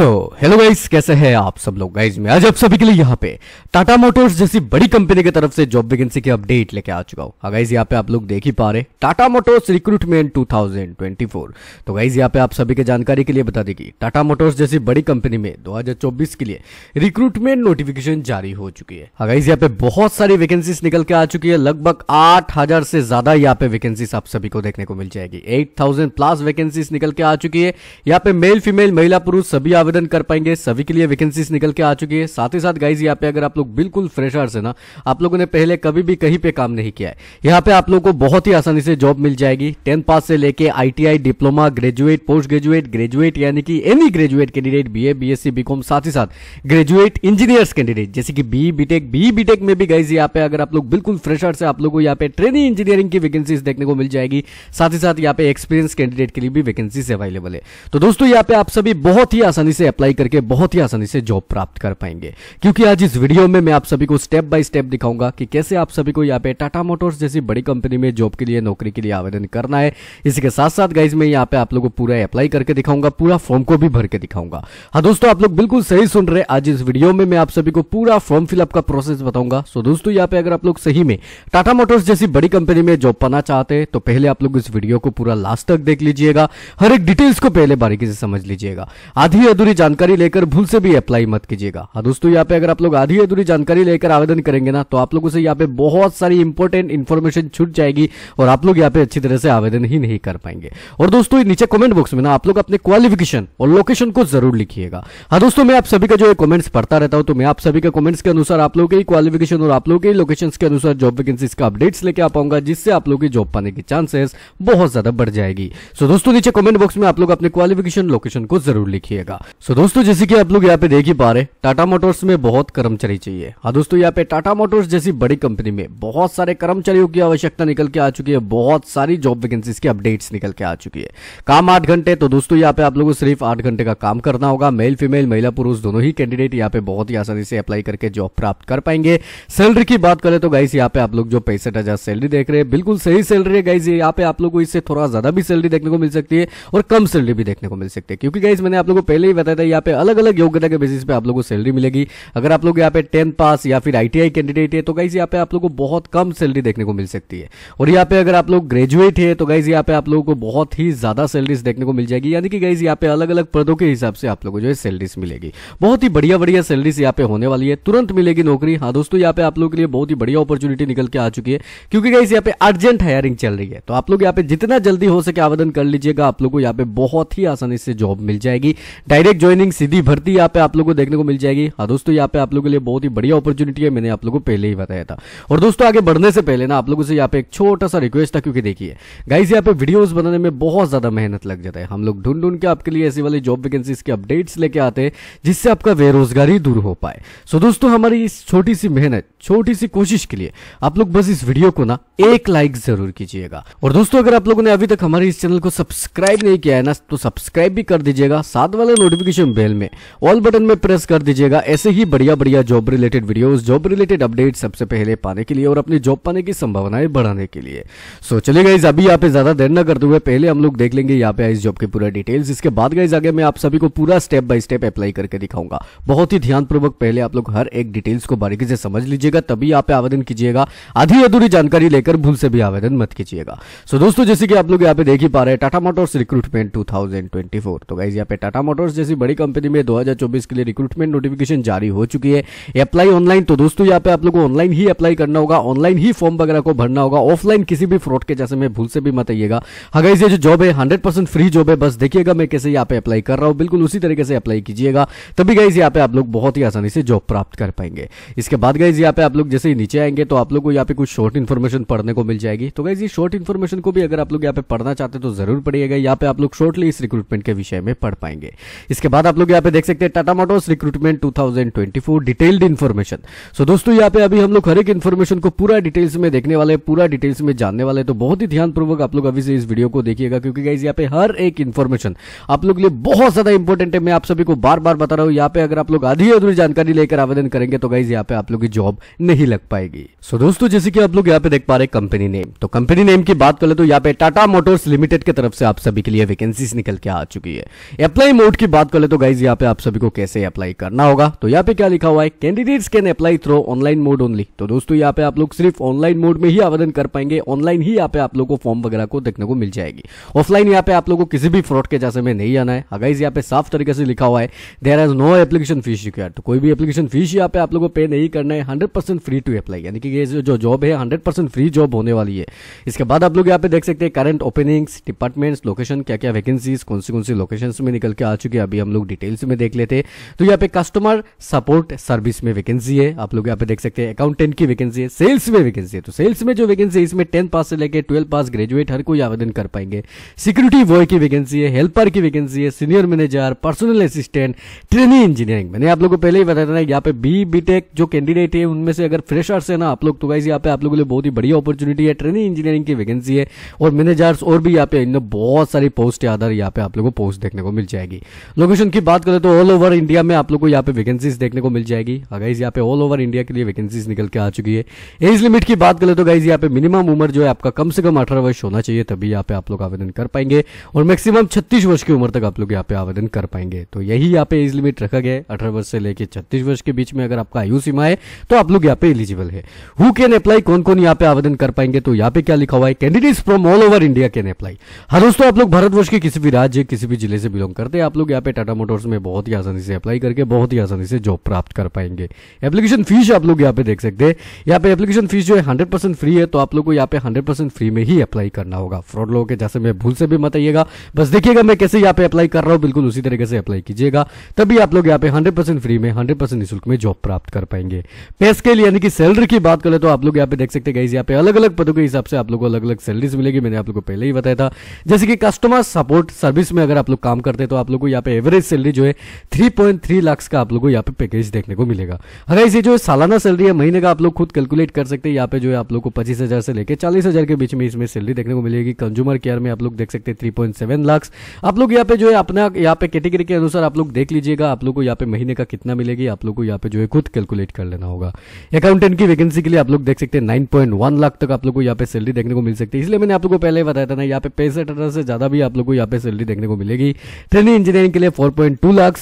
so hello guys कैसे हैं आप सब लोग गाइस मैं आज आप सभी के लिए यहाँ पे टाटा मोटर्स जैसी बड़ी कंपनी की तरफ से जॉब वैकेंसी के अपडेट लेके आ चुका हूँ गाइस हाँ यहाँ पे आप लोग देख ही पा रहे टाटा मोटर्स रिक्रूटमेंट 2024 तो गाइस यहाँ पे आप सभी के जानकारी के लिए बता देगी टाटा मोटर्स जैसी बड़ी कंपनी में दो के लिए रिक्रूटमेंट नोटिफिकेशन जारी हो चुकी है हाँ यहाँ पे बहुत सारी वैकेंसी निकल के आ चुकी है लगभग आठ से ज्यादा यहाँ पे वैकेंसी आप सभी को देखने को मिल जाएगी एट प्लस वैकेंसी निकल के आ चुकी है यहाँ पे मेल फीमेल महिला पुरुष सभी आवेदन कर पाएंगे सभी के लिए वैकेंसीज निकल के आ चुकी है साथ ही साथ गाइज यहाँ पे अगर आप लोग बिल्कुल फ्रेशर्स है ना आप लोगों ने पहले कभी भी कहीं पे काम नहीं किया है यहाँ पे आप लोगों को बहुत ही आसानी से जॉब मिल जाएगी टेंथ पास से लेके ITI diploma graduate post graduate graduate यानी कि any graduate candidate B A BCom साथ ही साथ ग्रेजुएट इंजीनियर्स कैंडिडेट जैसे कि बी बीटेक बी बीटेक में भी गाइज यहाँ पे अगर आप लोग बिल्कुल फ्रेशर से आप लोग को यहाँ पे ट्रेनिंग इंजीनियरिंग की वैकेंसीज देखने को मिल जाएगी साथ ही साथ यहाँ पे एक्सपीरियंस कैंडिडेट के लिए भी वैकेंसीज अवेलेबल है तो दोस्तों यहाँ पे आप सभी बहुत ही आसानी आसानी से अप्लाई करके बहुत ही आसानी से जॉब प्राप्त कर पाएंगे क्योंकि आज इस वीडियो में मैं आप सभी को स्टेप बाय स्टेप दिखाऊंगा कि कैसे आप सभी को यहाँ पे टाटा मोटर्स जैसी बड़ी कंपनी में जॉब के लिए नौकरी के लिए आवेदन करना है इसी के साथ साथ गाइज में यहाँ पे आप लोगों को पूरा अप्लाई करके दिखाऊंगा पूरा फॉर्म को भी भर के दिखाऊंगा हाँ दोस्तों आप लोग बिल्कुल सही सुन रहे आज इस वीडियो में मैं आप सभी को पूरा फॉर्म फिलअप का प्रोसेस बताऊंगा सो दोस्तों यहाँ पे अगर आप लोग सही में टाटा मोटर्स जैसी बड़ी कंपनी में जॉब पाना चाहते हैं तो पहले आप लोग इस वीडियो को पूरा लास्ट तक देख लीजिएगा हर एक डिटेल्स को पहले बारीकी से समझ लीजिएगा आधी अधूरी जानकारी लेकर भूल से भी अप्लाई मत कीजिएगा हाँ दोस्तों यहाँ पे अगर आप लोग आधी अधूरी जानकारी लेकर आवेदन करेंगे ना तो आप लोगों से यहाँ पे बहुत सारी इंपोर्टेंट इन्फॉर्मेशन छूट जाएगी और आप लोग यहाँ पे अच्छी तरह से आवेदन ही नहीं कर पाएंगे और दोस्तों नीचे कॉमेंट बॉक्स में ना आप लोग अपने क्वालिफिकेशन और लोकेशन को जरूर लिखिएगा हाँ दोस्तों मैं आप सभी का जो कॉमेंट्स पढ़ता रहता हूँ तो मैं आप सभी के कमेंट्स के अनुसार आप लोगों के क्वालिफिकेशन और आप लोगों के लोकेशन के अनुसार जॉब वैकेंसी का अपडेट्स लेके आ पाऊंगा जिससे आप लोगों की जॉब पाने की चांसेस बहुत ज्यादा बढ़ जाएगी सो दोस्तों नीचे कमेंट बॉक्स में आप लोग अपने क्वालिफिकेशन लोकेशन को जरूर लिखिएगा सो दोस्तों जैसे कि आप लोग यहाँ पे देख ही पा रहे टाटा मोटर्स में बहुत कर्मचारी चाहिए हाँ दोस्तों यहाँ पे टाटा मोटर्स जैसी बड़ी कंपनी में बहुत सारे कर्मचारियों की आवश्यकता निकल के आ चुकी है बहुत सारी जॉब वैकेंसीज की अपडेट्स निकल के आ चुकी है काम आठ घंटे तो दोस्तों यहाँ पे आप लोगों को सिर्फ आठ घंटे का काम करना होगा मेल फीमेल महिला पुरुष दोनों ही कैंडिडेट यहाँ पे बहुत ही आसानी से अप्लाई करके जॉब प्राप्त कर पाएंगे सैलरी की बात करें तो गाइस यहाँ पे आप लोग जो पैंसठ हजार सैलरी देख रहे हैं बिल्कुल सही सैलरी है गाइस यहाँ पे आप लोग को इससे थोड़ा ज्यादा भी सैलरी देखने को मिल सकती है और कम सैलरी भी देखने को मिल सकती है क्योंकि गाइस मैंने आप लोगों को पहले ही बताया था यहाँ पे अलग अलग योग्यता के बेसिस पे आप लोगों को सैलरी मिलेगी अगर आप लोग यहाँ पे टेंथ पास या फिर आईटीआई कैंडिडेट है तो गाइज यहाँ पे आप लोग को बहुत कम सैलरी देखने को मिल सकती है और यहाँ पे अगर आप लोग ग्रेजुएट है तो गाइज यहाँ पे आप लोगों को बहुत ही ज्यादा सैलरीज देखने को मिल जाएगी यानी कि गाइज यहाँ पे अलग अलग पदों के हिसाब से आप लोग को जो है सैलरीज मिलेगी बहुत ही बढ़िया बढ़िया सैलरीज यहाँ पे होने वाली है तुरंत मिलेगी नौकरी हाँ दोस्तों यहाँ पे आप लोग के लिए बहुत ही बढ़िया अपॉर्चुनिटी निकल के आ चुकी है क्योंकि गाइज यहाँ पे अर्जेंट हायरिंग चल रही है तो आप लोग यहाँ पे जितना जल्दी हो सके आवेदन कर लीजिएगा आप लोग को यहाँ पे बहुत ही आसानी से जॉब मिल जाएगी डायरेक्ट डायरेक्ट ज्वाइनिंग सीधी भर्ती यहाँ पे आप लोगों को देखने को मिल जाएगी हाँ दोस्तों यहाँ पे आप लोगों के लिए बहुत ही बढ़िया अपॉर्चुनिटी है मैंने आप लोगों को पहले ही बताया था और दोस्तों आगे बढ़ने से पहले ना आप लोगों से यहाँ पे एक छोटा सा रिक्वेस्ट था क्योंकि देखिए गाइज यहाँ पे वीडियोज बनाने में बहुत ज्यादा मेहनत लग जाता है हम लोग ढूंढ ढूंढ के आपके लिए ऐसी वाली जॉब वैकेंसीज के अपडेट्स लेके आते हैं जिससे आपका बेरोजगारी दूर हो पाए सो दोस्तों हमारी इस छोटी सी मेहनत छोटी सी कोशिश के लिए आप लोग बस इस वीडियो को ना एक लाइक जरूर कीजिएगा और दोस्तों अगर आप लोगों ने अभी तक हमारे इस चैनल को सब्सक्राइब नहीं किया है ना तो सब्सक्राइब भी कर दीजिएगा साथ वाले नोटिफिक नोटिफिकेशन बेल में ऑल बटन में प्रेस कर दीजिएगा ऐसे ही बढ़िया बढ़िया job related videos job related update सबसे पहले पाने के लिए और अपनी जॉब पाने की संभावनाएं बढ़ाने के लिए सो चलिए गाइज अभी यहाँ पे ज्यादा देर न करते हुए पहले हम लोग देख लेंगे यहाँ पे इस जॉब के पूरा डिटेल्स इसके बाद गाइज आगे मैं आप सभी को पूरा स्टेप बाय स्टेप अप्लाई करके दिखाऊंगा बहुत ही ध्यानपूर्वक पहले आप लोग हर एक डिटेल्स को बारीकी से समझ लीजिएगा तभी यहाँ पे आवेदन कीजिएगा आधी अधूरी जानकारी लेकर भूल से भी आवेदन मत कीजिएगा सो दोस्तों जैसे कि आप लोग यहाँ पे देख ही पा रहे हैं टाटा मोटर्स रिक्रूटमेंट टू तो गाइज यहाँ पे टाटा मोटर्स जैसे जैसी बड़ी कंपनी में 2024 के लिए रिक्रूटमेंट नोटिफिकेशन जारी हो चुकी है अप्लाई ऑनलाइन तो दोस्तों यहाँ पे आप लोग को ऑनलाइन ही अप्लाई करना होगा ऑनलाइन ही फॉर्म वगैरह को भरना होगा ऑफलाइन किसी भी फ्रॉड के जैसे में भूल से भी मत आइएगा अगर हाँ ये जो जॉब है हंड्रेड फ्री जॉब है बस देखिएगा मैं कैसे यहाँ पे अप्लाई कर रहा हूँ बिल्कुल उसी तरीके से अप्लाई कीजिएगा तभी गाइज यहाँ पे आप लोग बहुत ही आसानी से जॉब प्राप्त कर पाएंगे इसके बाद गाइज यहाँ पे आप लोग जैसे ही नीचे आएंगे तो आप लोग को यहाँ पे कुछ शॉर्ट इन्फॉर्मेशन पढ़ने को मिल जाएगी तो गाइज ये शॉर्ट इन्फॉर्मेशन को भी अगर आप लोग यहाँ पे पढ़ना चाहते तो जरूर पढ़िएगा यहाँ पे आप लोग शॉर्टली इस रिक्रूटमेंट के विषय में पढ़ पाएंगे इसके बाद आप लोग यहाँ पे देख सकते हैं Tata motors recruitment 2024 detailed information so दोस्तों यहाँ पे अभी हम लोग हर एक इन्फॉर्मेशन को पूरा डिटेल्स में देखने वाले पूरा डिटेल्स में जानने वाले तो बहुत ही ध्यानपूर्वक आप लोग अभी से इस वीडियो को देखिएगा क्योंकि गाइज यहाँ पे हर एक इन्फॉर्मेशन आप लोग लिए बहुत ज्यादा इंपॉर्टेंट है मैं आप सभी को बार बार बता रहा हूँ यहाँ पे अगर आप लोग आधी अधूरी जानकारी लेकर आवेदन करेंगे तो गाइज यहाँ पे आप लोग की जॉब नहीं लग पाएगी सो दोस्तों जैसे कि आप लोग यहाँ पे देख पा रहे कंपनी नेम तो कंपनी नेम की बात करें तो यहाँ पे टाटा मोटर्स लिमिटेड की तरफ से आप सभी के लिए वैकेंसीज निकल के आ चुकी है अप्लाई मोड की बात बात कर ले तो गाइज यहाँ पे आप सभी को कैसे अप्लाई करना होगा तो यहाँ पे क्या लिखा हुआ है candidates can apply through online mode only तो दोस्तों यहाँ पे आप लोग सिर्फ ऑनलाइन मोड में ही आवेदन कर पाएंगे ऑनलाइन ही यहाँ पे आप लोग को फॉर्म वगैरह को देखने को मिल जाएगी ऑफलाइन यहाँ पे आप लोग को किसी भी फ्रॉड के जैसे में नहीं आना है गाइज हाँ यहाँ पे साफ तरीके से लिखा हुआ है there is no application fee require तो कोई भी एप्लीकेशन फीस यहाँ पे आप लोग को पे नहीं करना है हंड्रेड फ्री टू अप्लाई यानी कि ये जो जॉब है हंड्रेड फ्री जॉब होने वाली है इसके बाद आप लोग यहाँ पे देख सकते हैं करंट ओपनिंग्स डिपार्टमेंट्स लोकेशन क्या क्या वैकेंसीज कौन सी कौन सी लोकेशन में निकल के आ चुके है अभी हम लोग डिटेल्स में देख लेते हैं तो यहाँ पे कस्टमर सपोर्ट सर्विस में वैकेंसी है आप लोग यहाँ पे देख सकते हैं अकाउंटेंट की वैकेंसी है सेल्स में वैकेंसी है तो सेल्स में जो वैकेंसी है इसमें टेंथ पास से लेकर ट्वेल्थ पास ग्रेजुएट हर कोई आवेदन कर पाएंगे सिक्योरिटी बॉय की वैकेंसी है हेल्पर की वैकेंसी है senior manager personal assistant training engineering मैंने आप लोग को पहले ही बताया था यहाँ पे बी बीटेक जो कैंडिडेट है उनमें से अगर फ्रेशर्स है ना आप लोग तो वाइज यहाँ पे आप लोगों के लिए बहुत ही बढ़िया अपॉर्चुनिटी है ट्रेनिंग इंजीनियरिंग की वैकेंसी है और मैनेजर्स और भी यहाँ पे बहुत सारी पोस्ट आधार यहाँ पे आप लोगों को पोस्ट देखने को मिल जाएगी लोकेशन की बात करें तो ऑल ओवर इंडिया में आप लोग को यहाँ पे वैकेंसीज देखने को मिल जाएगी गाइज यहाँ पे ऑल ओवर इंडिया के लिए वैकेंसीज निकल के आ चुकी है एज लिमिट की बात करें तो गाइज यहाँ पे मिनिमम उम्र जो है आपका कम से कम अठारह वर्ष होना चाहिए तभी यहाँ पे आप लोग आवेदन कर पाएंगे और मैक्सिमम छत्तीस वर्ष की उम्र तक आप लोग यहाँ पे आवेदन कर पाएंगे तो यही यहाँ पे एज लिमिट रखा गया है अठारह वर्ष से लेकर छत्तीस वर्ष के बीच में अगर आपका आयु सीमा है तो आप लोग यहाँ पे एलिजिबल है हु कैन अप्लाई कौन कौन यहाँ पे आवेदन कर पाएंगे तो यहाँ पे क्या लिखा हुआ है candidates from all over India can apply हाँ दोस्तों आप लोग भारतवर्ष के किसी भी राज्य किसी भी जिले से बिलोंग करते हैं आप लोग यहाँ पे पे टाटा मोटर्स में बहुत ही आसानी से अप्लाई करके बहुत ही आसानी से जॉब प्राप्त कर पाएंगे एप्लीकेशन फीस आप लोग यहाँ पे देख सकते हैं यहाँ पे एप्लीकेशन फीस जो है हंड्रेड फ्री है तो आप लोग को यहाँ पे हंड्रेड फ्री में ही अप्लाई करना होगा फ्रॉड लोगों के जैसे मैं भूल से भी बताइएगा बस देखिएगा मैं कैसे यहाँ पे अप्लाई कर रहा हूँ बिल्कुल उसी तरीके से अप्लाई कीजिएगा तभी आप लोग यहाँ पे हंड्रेड फ्री में हंड्रेड परसेंट निःशुल्क में जॉब प्राप्त कर पाएंगे पे स्केल यानी कि सैलरी की बात करें तो आप लोग यहाँ पे देख सकते हैं यहाँ पे अलग अलग पदों के हिसाब से आप लोग को अलग अलग सैलरीज मिलेगी मैंने आप लोग को पहले ही बताया था जैसे कि कस्टमर सपोर्ट सर्विस में अगर आप लोग काम करते हैं तो आप लोग को यहाँ पे एवरेज सैलरी जो है 3.3 लाख का आप लोगों को यहाँ पे पैकेज देखने को मिलेगा अगर इसे जो सालाना सैलरी है महीने का आप लोग खुद कैलकुलेट कर सकते हैं यहाँ पे जो है आप लोग को पच्चीस हजार से लेकर चालीस हजार के बीच में इसमें सैलरी देखने को मिलेगी कंज्यूमर केयर में आप लोग देख सकते हैं थ्री पॉइंट सेवन लाख आप लोग यहाँ पे जो है अपना यहाँ पे कैटेगरी के अनुसार आप लोग देख लीजिएगा आप लोग को यहाँ पे महीने का कितना मिलेगी आप लोग को यहाँ पे जो है खुद कैलकुलेट कर लेना होगा अकाउंटेंट की वैकेंसी के लिए आप लोग देख सकते हैं नाइन पॉइंट वन लाख तक आप लोग को यहाँ पे सैलरी देखने को मिल सकती है इसलिए मैंने आप लोग को पहले बताया था ना यहाँ पे पैंसठ हजार से ज्यादा भी आप लोग को यहाँ पे सैलरी देखने को मिलेगी ट्रेनिंग इंजीनियरिंग के लिए है 4.2 लाख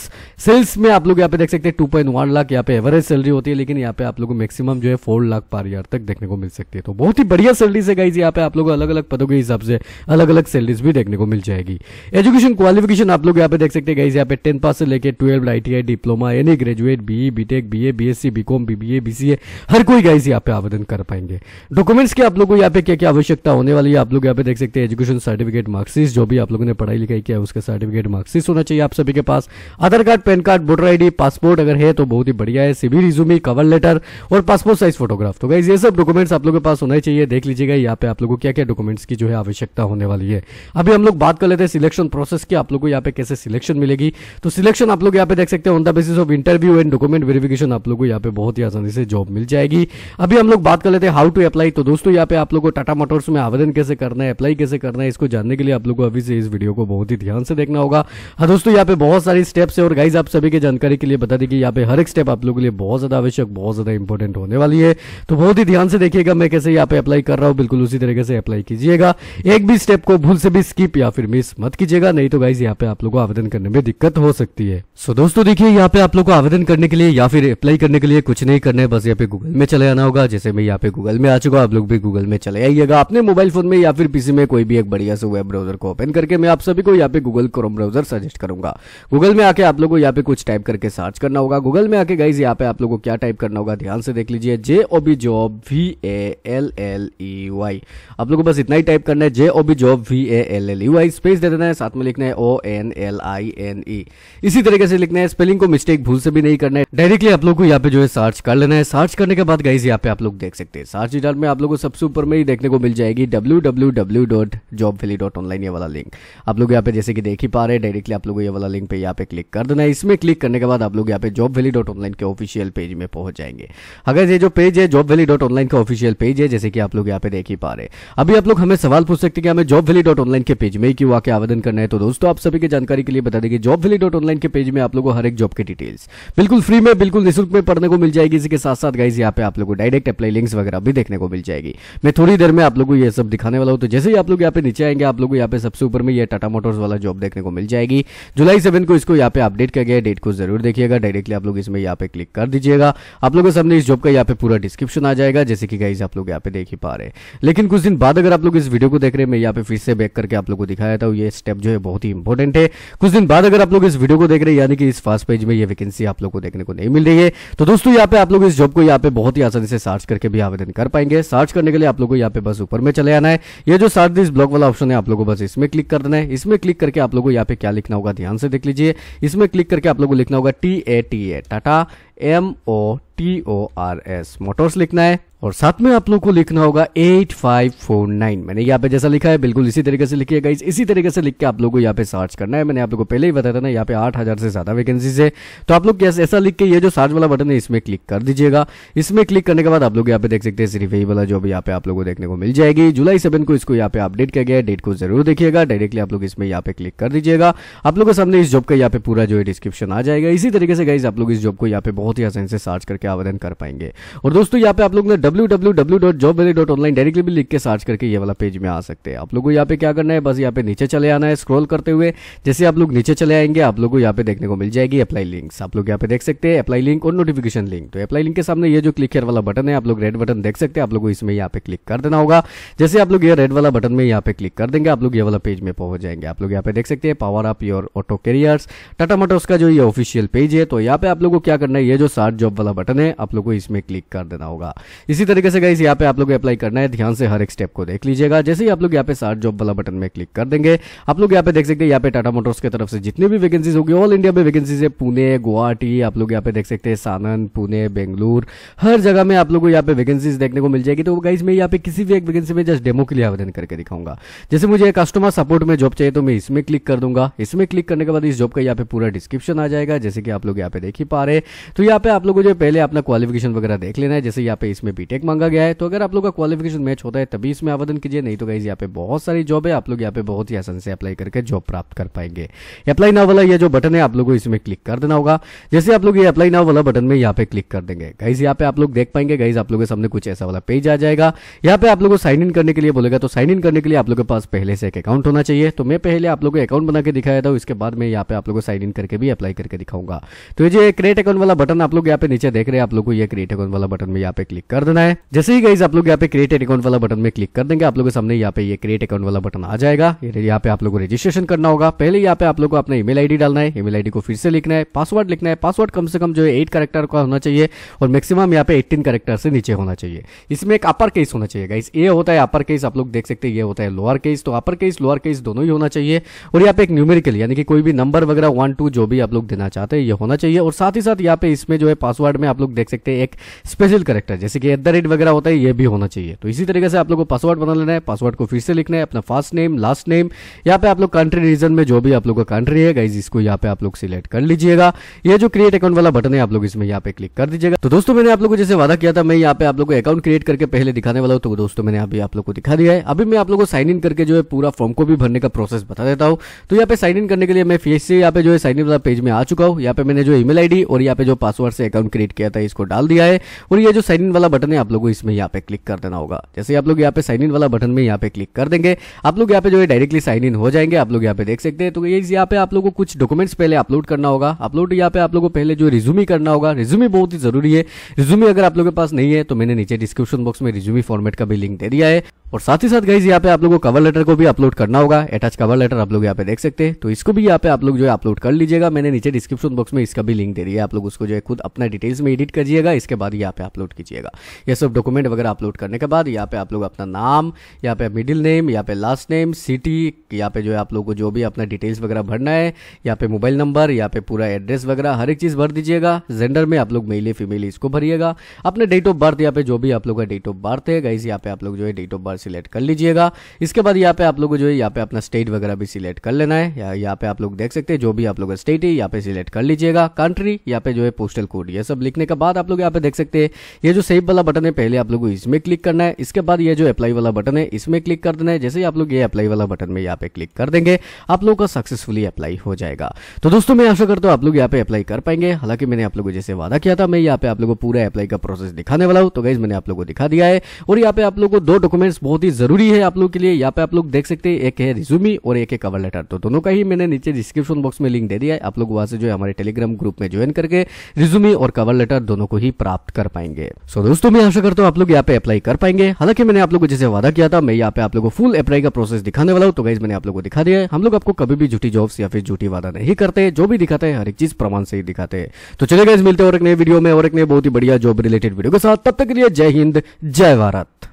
सेल्स में आप लोग यहाँ पे देख सकते हैं 2.1 लाख यहाँ पे एवरेज सैलरी होती है लेकिन यहाँ पे आप लोग को मैक्सिमम जो है फोर लाख पर ईयर तक देखने को मिल सकती है तो बहुत ही बढ़िया सैलरी से गाइज यहाँ पे आप लोग अलग अलग पदों के हिसाब से अलग अलग सैलरीज भी देखने को मिल जाएगी एजुकेशन क्वालिफिकेशन आप लोग यहाँ पे देख सकते हैं गाइज यहाँ पे टेन पास से लेकर twelve I diploma any graduate BE BTech BA BSc BCom BBA BCA हर कोई गाइज यहाँ पे आवेदन कर पाएंगे डॉक्यूमेंट्स की आप लोगों को यहाँ पे क्या क्या आवश्यकता होने वाली है आप लोग यहाँ पे देख सकते हैं एजुकेशन सर्टिफिकेट मार्क्सिस जो भी आप लोगों ने पढ़ाई लिखाई किया है उसका सर्टिफिकेट मार्क्सिस होना चाहिए आप सभी के पास Aadhaar card PAN card voter ID passport अगर है तो बहुत ही बढ़िया है सीवी रिज्यूमी कवर लेटर और पासपोर्ट साइज फोटोग्राफ तो गाइज ये सब डॉक्यूमेंट्स आप लोगों के पास होना चाहिए देख लीजिएगा यहाँ पे आप लोगों को क्या क्या डॉक्यूमेंट्स की जो है आवश्यकता होने वाली है अभी हम लोग बात कर लेते हैं सिलेक्शन प्रोसेस की आप लोग को यहाँ पे कैसे सिलेक्शन मिलेगी तो सिलेक्शन आप लोग यहाँ पे देख सकते हैं on the basis of interview and document verification आप लोग को यहाँ पे बहुत ही आसानी से जॉब मिल जाएगी अभी हम लोग बात कर लेते हैं हाउ टू अप्लाई तो दोस्तों यहाँ पे आप लोग को टाटा मोटर्स में आवेदन कैसे करना है अप्लाई कैसे करना है इसको जानने के लिए आप लोग को अभी से इस वीडियो को बहुत ही ध्यान से देखना होगा हाँ दोस्तों यहाँ पे बहुत सारी स्टेप्स है और गाइज आप सभी के जानकारी के लिए बता दें कि यहाँ पे हर एक स्टेप आप लोगों के लिए बहुत ज्यादा आवश्यक बहुत ज्यादा इंपॉर्टेंट होने वाली है तो बहुत ही ध्यान से देखिएगा मैं कैसे यहाँ पे अप्लाई कर रहा हूँ बिल्कुल उसी तरीके से अप्लाई कीजिएगा एक भी स्टेप को भूल से भी स्किप या फिर मिस मत कीजिएगा नहीं तो गाइज यहाँ पे आप लोग को आवेदन करने में दिक्कत हो सकती है सो दोस्तों देखिए यहाँ पे आप लोग को आवेदन करने के लिए या फिर अप्लाई करने के लिए कुछ नहीं करना है बस यहाँ पे गूगल में चले आना होगा जैसे मैं यहाँ पे गूगल में आ चुका आप लोग भी गूगल में चले आइएगा अपने मोबाइल फोन में या फिर पीसी में कोई भी एक बढ़िया से वेब ब्राउजर को ओपन करके मैं आप सभी को यहाँ पे गूगल क्रोम ब्राउजर सजेस्ट करूंगा गूगल में आके आप लोगों को यहाँ पे कुछ टाइप करके सर्च करना होगा गूगल में आके गाइज यहाँ पे आप लोगों को क्या टाइप करना होगा ध्यान से देख लीजिए J O B job V A L L E Y आप लोगों को बस इतना ही टाइप करना है J O B job V A L L E Y space दे देना है साथ में लिखना है O N L I N E इसी तरीके से लिखना है स्पेलिंग को मिस्टेक भूल से भी नहीं करना है डायरेक्टली आप लोग को यहाँ पे जो है सर्च कर लेना है सर्च करने के बाद गाइज यहाँ पे आप लोग देख सकते हैं सर्च रिजल्ट में आप लोग को सबसे ऊपर में ही देखने को मिल जाएगी W W W dot job valley dot online ये वाला लिंक आप लोग यहाँ पे जैसे कि देख ही पा रहे हैं डायरेक्टली आप लोग ये वाला लिंक पे यहाँ पे क्लिक कर देना इसमें क्लिक करने के बाद आप लोग यहाँ पे जॉब वैली डॉट ऑनलाइन के ऑफिशियल पेज में पहुंच जाएंगे अगर ये जो पेज है जॉब वैली डॉट ऑनलाइन का ऑफिशियल पेज है जैसे कि आप लोग यहाँ पे देख ही पा रहे अभी आप लोग हमें सवाल पूछ सकते हैं कि हमें जॉब वैली डॉट ऑनलाइन के पेज में ही क्यों आके आवेदन करना है तो दोस्तों आप सभी की जानकारी के लिए बता देंगे जॉब वैली डॉट ऑनलाइन के पेज में आप लोगों को हर एक जॉब की डिटेल्स बिल्कुल फ्री में बिल्कुल निःशुल्क में पढ़ने को मिल जाएगी इसके साथ साथ गाइज यहाँ पे आप लोग को डायरेक्ट अप्लाई लिंक्स वगैरह भी देखने को मिल जाएगी मैं थोड़ी देर में आप लोग को यह सब दिखाने वाला हूँ तो जैसे ही आप लोग यहाँ पे नीचे आएंगे आप लोग को यहाँ पे सबसे ऊपर में यह टाटा मोटर्स वाला जॉब देखने को मिल जाएगी जो जुलाई सेवन को इसको यहाँ पे अपडेट किया गया है डेट को जरूर देखिएगा डायरेक्टली आप लोग इसमें यहाँ पे क्लिक कर दीजिएगा आप लोगों के सामने इस जॉब का यहाँ पे पूरा डिस्क्रिप्शन आ जाएगा जैसे कि गाइज आप लोग यहाँ पे देख ही पा रहे हैं लेकिन कुछ दिन बाद अगर आप लोग इस वीडियो को देख रहे हैं मैं यहाँ पे फिर से बैक करके आप लोग को दिखाया था ये स्टेप जो है बहुत ही इंपॉर्टेंट है कुछ दिन बाद अगर आप लोग इस वीडियो को देख रहे हैं यानी कि इस फास्ट पेज में ये वैकेंसी आप लोग को देखने को नहीं मिल रही है तो दोस्तों यहाँ पे आप लोग इस जॉब को यहाँ पे बहुत ही आसानी से सर्च करके भी आवेदन कर पाएंगे सर्च करने के लिए आप लोग को यहाँ पे बस ऊपर में चले आना है ये जो सर्च दिस ब्लॉक वाला ऑप्शन है आप लोग को बस इसमें क्लिक करना है इसमें क्लिक करके आप लोग को यहाँ पे क्या लिखना होगा ध्यान से देख लीजिए इसमें क्लिक करके आप लोग को लिखना होगा T A T A Tata M O T O R S motors लिखना है और साथ में आप लोग को लिखना होगा एट फाइव फोर नाइन मैंने यहाँ पे जैसा लिखा है बिल्कुल इसी तरीके से गाइज इसी तरीके से लिख के आप लोग को यहाँ पे सर्च करना है मैंने आप लोग को पहले ही बताया था ना यहाँ पे आठ हजार से ज्यादा वैकेंसीज है तो आप लोग कैसे ऐसा लिख के ये जो सर्च वाला बटन है इसमें क्लिक कर दीजिएगा इसमें क्लिक करने के बाद आप लोग यहाँ पे देख सकते हैं सिर्फ यही वाला जो भी यहाँ पे आप लोग को देखने को मिल जाएगी जुलाई सेवन को इसको यहाँ पे अपडेट किया गया है डेट को जरूर देखिएगा डायरेक्टली आप लोग इसमें यहाँ पे क्लिक कर दीजिएगा आप लोग के सामने इस जॉब का यहाँ पे पूरा जो है डिस्क्रिप्शन आ जाएगा इसी तरीके से गाइज आप लोग इस जॉब को यहाँ पे बहुत बहुत ही आसानी से सर्च करके आवेदन कर पाएंगे और दोस्तों यहाँ पे आप लोग W W W dot job very dot online directly भी लिख के सर्च करके ये वाला पेज में आ सकते हैं आप लोगों को यहाँ पे क्या करना है बस यहाँ पे नीचे चले आना है स्क्रॉल करते हुए जैसे आप लोग नीचे चले आएंगे आप लोगों को यहाँ पे देखने को मिल जाएगी अप्लाई लिंक्स आप लोग यहाँ पे देख सकते हैं अप्लाई लिंक और नोटिफिकेशन लिंक तो अप्लाई लिंक के सामने ये जो क्लिक हेयर वाला बटन है आप लोग रेड बटन देख सकते हैं आप लोग को इसमें यहाँ पे क्लिक कर देना होगा जैसे आप लोग ये रेड वाला बटन में यहाँ पे क्लिक कर देंगे आप लोग ये वाला पेज में पहुंच जाएंगे आप लोग यहाँ पे देख सकते हैं power up your auto careers Tata motors का जो ये ऑफिशियल पेज है तो यहाँ पे आप लोग को क्या करना है ये जो साठ जॉब वाला बटन है आप लोग को इसमें क्लिक कर देना होगा इसी तरीके से गाइस यहाँ पे आप लोग अप्लाई करना है ध्यान से हर एक स्टेप को देख लीजिएगा जैसे ही आप लोग यहाँ पे साठ जॉब वाला बटन में क्लिक कर देंगे आप लोग यहाँ पे देख सकते हैं यहाँ पे टाटा मोटर्स की तरफ से जितने भी वैकेंसीज होगी ऑल इंडिया में वैकेंसीज है पुणे गुवाहाटी आप लोग यहाँ पे देख सकते हैं सानंद पुणे बेंगलुर हर जगह में आप लोग को यहाँ पे वैकेंसीज देखने को मिल जाएगी तो गाइज मैं यहाँ पे किसी भी एक वैकेंसी में जस्ट डेमो के लिए आवेदन करके दिखाऊंगा जैसे मुझे कस्टमर सपोर्ट में जॉब चाहिए तो मैं इसमें क्लिक कर दूंगा इसमें क्लिक करने के बाद इस जॉब का यहाँ पे पूरा डिस्क्रिप्शन आ जाएगा जैसे कि आप लोग यहाँ पे देख ही पा रहे तो यहाँ पे आप लोगों को पहले अपना क्वालिफिकेशन वगैरह देख लेना है जैसे यहाँ पे इसमें बीटेक मांगा गया है तो अगर आप लोग का क्वालिफिकेशन मैच होता है तभी इसमें आवेदन कीजिए नहीं तो गाइज यहाँ पे बहुत सारी जॉब है आप लोग यहाँ पे बहुत ही आसान से अप्लाई करके जॉब प्राप्त कर पाएंगे अप्लाई ना वाला ये जो बटन है आप लोगों को इसमें क्लिक कर देना होगा जैसे आप लोग ये अप्लाई ना वाला बटन में यहाँ पे क्लिक कर देंगे गाइज यहाँ पे आप लोग देख पाएंगे गाइज आप लोगों के सामने कुछ ऐसा वाला पेज आ जाएगा यहाँ पे आप लोग को साइन इन करने के लिए बोलेगा तो साइन इन करने के लिए आप लोगों के पास पहले से एक अकाउंट होना चाहिए तो मैं पहले आप लोग को अकाउंट बना के दिखाया था उसके बाद में यहाँ पे आप लोग को साइन इन करके भी अप्लाई करके दिखाऊंगा तो ये क्रेट अकाउंट वाला बटन बटन आप लोग यहाँ पे नीचे देख रहे हैं आप लोग को ये क्रिएट अकाउंट वाला बटन में यहाँ पे क्लिक कर देना है जैसे ही गाइज आप लोग यहाँ पे क्रिएट अकाउंट वाला बटन में क्लिक कर देंगे आप लोगों के सामने यहाँ पे ये क्रिएट अकाउंट वाला बटन आ जाएगा यहाँ पे आप लोग को रजिस्ट्रेशन करना होगा पहले यहाँ पे आप लोग को अपना ईमेल आईडी डालना है ईमेल आईडी को फिर से लिखना है पासवर्ड लिखना है पासवर्ड कम से कम जो है एट करेक्टर का होना चाहिए और मैक्सिमम यहाँ पे एटीन करेक्टर से नीचे होना चाहिए इसमें एक अपर केस होना चाहिए गाइज ये होता है अपर केस आप लोग देख सकते ये होता है लोअर केस तो अपर केस लोअर केस दोनों ही होना चाहिए और यहाँ पे एक न्यूमेरिकल यानी कि कोई भी नंबर वगैरह वन टू जो भी आप लोग देना चाहते हैं ये होना चाहिए और साथ ही साथ यहाँ पे इसमें जो है पासवर्ड में आप लोग देख सकते हैं एक स्पेशल करेक्टर जैसे कि एट वगैरह होता है ये भी होना चाहिए तो इसी तरीके से आप लोग को पासवर्ड बना लेना है पासवर्ड को फिर से लिखना है अपना फर्स्ट नेम लास्ट नेम यहाँ पे आप लोग कंट्री रीजन में जो भी आप लोग का कंट्री है गाइज इसको यहाँ पे आप लोग सिलेक्ट कर लीजिएगा ये जो क्रिएट अकाउंट वाला बटन है आप लोग इसमें यहाँ पे क्लिक कर दीजिएगा तो दोस्तों मैंने आप लोग को जैसे वादा किया था मैं यहाँ पे आप लोग को अकाउंट क्रिएट करके पहले दिखाने वाला हूँ तो दोस्तों मैंने अभी आप लोग को दिखा दिया है अभी मैं आप लोग को साइन इन करके जो है पूरा फॉर्म को भी भरने का प्रोसेस बता देता हूँ तो यहाँ पे साइन इन करने के लिए मैं फिर से यहाँ पे जो है साइन इन वाला पेज में आ चुका हूँ यहाँ पे मैंने जो ईमेल आईडी और यहाँ पे जो पासवर्ड से अकाउंट क्रिएट किया था इसको डाल दिया है और ये जो साइन इन वाला बटन है आप लोग इसमें यहाँ पे क्लिक कर देना होगा जैसे आप लोग यहाँ पे साइन इन वाला बटन में यहाँ पे क्लिक कर देंगे आप लोग यहाँ पे जो है डायरेक्टली साइन इन हो जाएंगे आप लोग यहाँ पे देख सकते हैं तो ये यहाँ पे आप लोगों को कुछ डॉक्यूमेंट्स पहले अपलोड करना होगा अपलोड यहाँ पे आप लोगों को पहले जो रिज्यूमी करना होगा रिज्यूमी बहुत ही जरूरी है रिज्यूमी अगर आप लोग के पास नहीं है तो मैंने नीचे डिस्क्रिप्शन बॉक्स में रिज्यूमी फॉर्मेट का भी लिंक दे दिया है और साथ ही साथ गाइज यहाँ पे आप लोगों को कवर लेटर को भी अपलोड करना होगा अटैच कवर लेटर आप लोग यहाँ पे देख सकते हैं तो इसको भी यहाँ पे आप लोग जो है अपलोड कर लीजिएगा मैंने नीचे डिस्क्रिप्शन बॉक्स में इसका भी लिंक दे दिया आप लोग उसको जो ये खुद अपना डिटेल्स में एडिट करिएगा इसके बाद यहाँ पे अपलोड कीजिएगा ये सब डॉक्यूमेंट वगैरह अपलोड करने के बाद यहाँ पे आप लोग अपना नाम यहाँ पे मिडिल नेम यहाँ पे लास्ट नेम सिटी यहाँ पे जो है आप लोग को जो भी अपना डिटेल्स वगैरह भरना है यहाँ पे मोबाइल नंबर यहाँ पे पूरा एड्रेस वगैरह हर एक चीज़ भर दीजिएगा जेंडर में आप लोग मेल या फीमेल इसको भरिएगा अपने डेट ऑफ बर्थ यहाँ पे जो भी आप लोग का डेट ऑफ बर्थ है गाइज यहाँ पे आप लोग जो है डेट ऑफ बर्थ सिलेक्ट कर लीजिएगा इसके बाद यहाँ पे आप लोग जो है यहाँ पे अपना स्टेट वगैरह भी सिलेक्ट कर लेना है यहाँ पे आप लोग देख सकते हैं जो भी आप लोग का स्टेट है यहाँ पे सिलेक्ट कर लीजिएगा कंट्री यहाँ पे जो है पोस्टल कोड ये सब लिखने के बाद आप लोग यहाँ पे देख सकते हैं ये जो सेव वाला बटन है पहले आप लोग को इसमें क्लिक करना है इसके बाद ये जो अप्लाई वाला बटन है इसमें क्लिक कर देना है जैसे ही आप लोग ये अप्लाई वाला बटन में यहाँ पे क्लिक कर देंगे आप लोगों का सक्सेसफुली अप्लाई हो जाएगा तो दोस्तों मैं आशा करता हूँ आप लोग यहाँ पे अप्लाई कर पाएंगे हालांकि मैंने आप लोगों जैसे वादा किया था मैं यहाँ पे आप लोगों को पूरा अप्लाई का प्रोसेस दिखाने वाला हूँ तो गाइज मैंने आप लोगों को दिखा दिया है और यहाँ पे आप लोगों को दो डॉक्यूमेंट्स बहुत ही जरूरी है आप लोग के लिए यहाँ पे आप लोग देख सकते हैं एक है रिज्यूमी और एक है कवर लेटर तो दोनों का ही मैंने नीचे डिस्क्रिप्शन बॉक्स में लिंक दे दिया है आप लोग वहां से जो है हमारे टेलीग्राम ग्रुप में ज्वाइन करके रिज्यूमे और कवर लेटर दोनों को ही प्राप्त कर पाएंगे सो so, दोस्तों मैं आशा करता हूँ आप लोग यहाँ पे अप्लाई कर पाएंगे हालांकि मैंने आप लोग को जैसे वादा किया था मैं यहाँ पे आप लोग को फुल अप्लाई का प्रोसेस दिखाने वाला हूँ तो गाइज मैंने आप लोग को दिखा दिया है हम लोग आपको कभी भी झूठी जॉब्स या फिर झूठी वादा नहीं करते जो भी दिखाते हैं हर एक चीज प्रमाण से ही दिखाते हैं तो चले गाइज मिलते हैं और एक नए वीडियो में और एक नए बहुत ही बढ़िया जॉब रिलेटेड वीडियो के साथ तब तक के लिए जय हिंद जय भारत